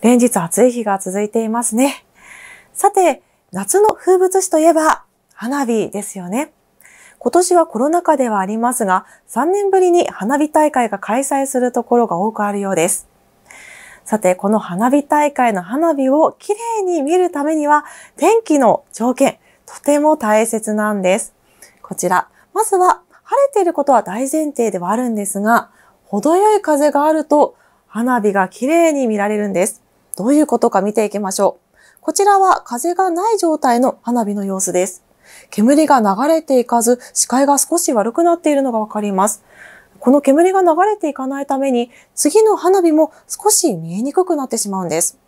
連日暑い日が続いていますね。さて、夏の風物詩といえば、花火ですよね。今年はコロナ禍ではありますが、3年ぶりに花火大会が開催するところが多くあるようです。さて、この花火大会の花火をきれいに見るためには、天気の条件、とても大切なんです。こちら、まずは晴れていることは大前提ではあるんですが、程よい風があると花火がきれいに見られるんです。どういうことか見ていきましょう。こちらは風がない状態の花火の様子です。煙が流れていかず、視界が少し悪くなっているのがわかります。この煙が流れていかないために、次の花火も少し見えにくくなってしまうんです。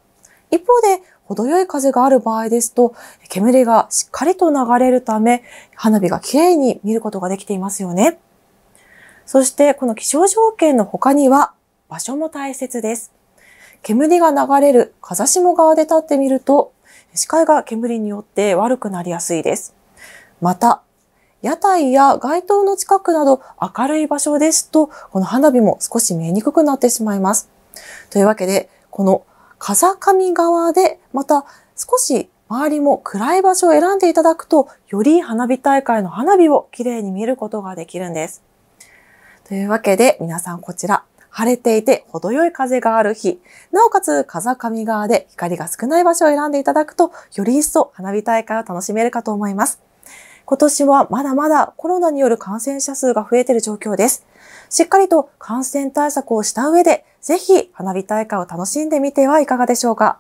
一方で、程よい風がある場合ですと、煙がしっかりと流れるため、花火がきれいに見ることができていますよね。そして、この気象条件の他には、場所も大切です。煙が流れる風下側で立ってみると、視界が煙によって悪くなりやすいです。また、屋台や街灯の近くなど明るい場所ですと、この花火も少し見えにくくなってしまいます。というわけで、この風上側で、また少し周りも暗い場所を選んでいただくと、より花火大会の花火をきれいに見ることができるんです。というわけで、皆さんこちら晴れていて程よい風がある日、なおかつ風上側で光が少ない場所を選んでいただくと、より一層花火大会を楽しめるかと思います。今年はまだまだコロナによる感染者数が増えている状況です。しっかりと感染対策をした上で、ぜひ花火大会を楽しんでみてはいかがでしょうか。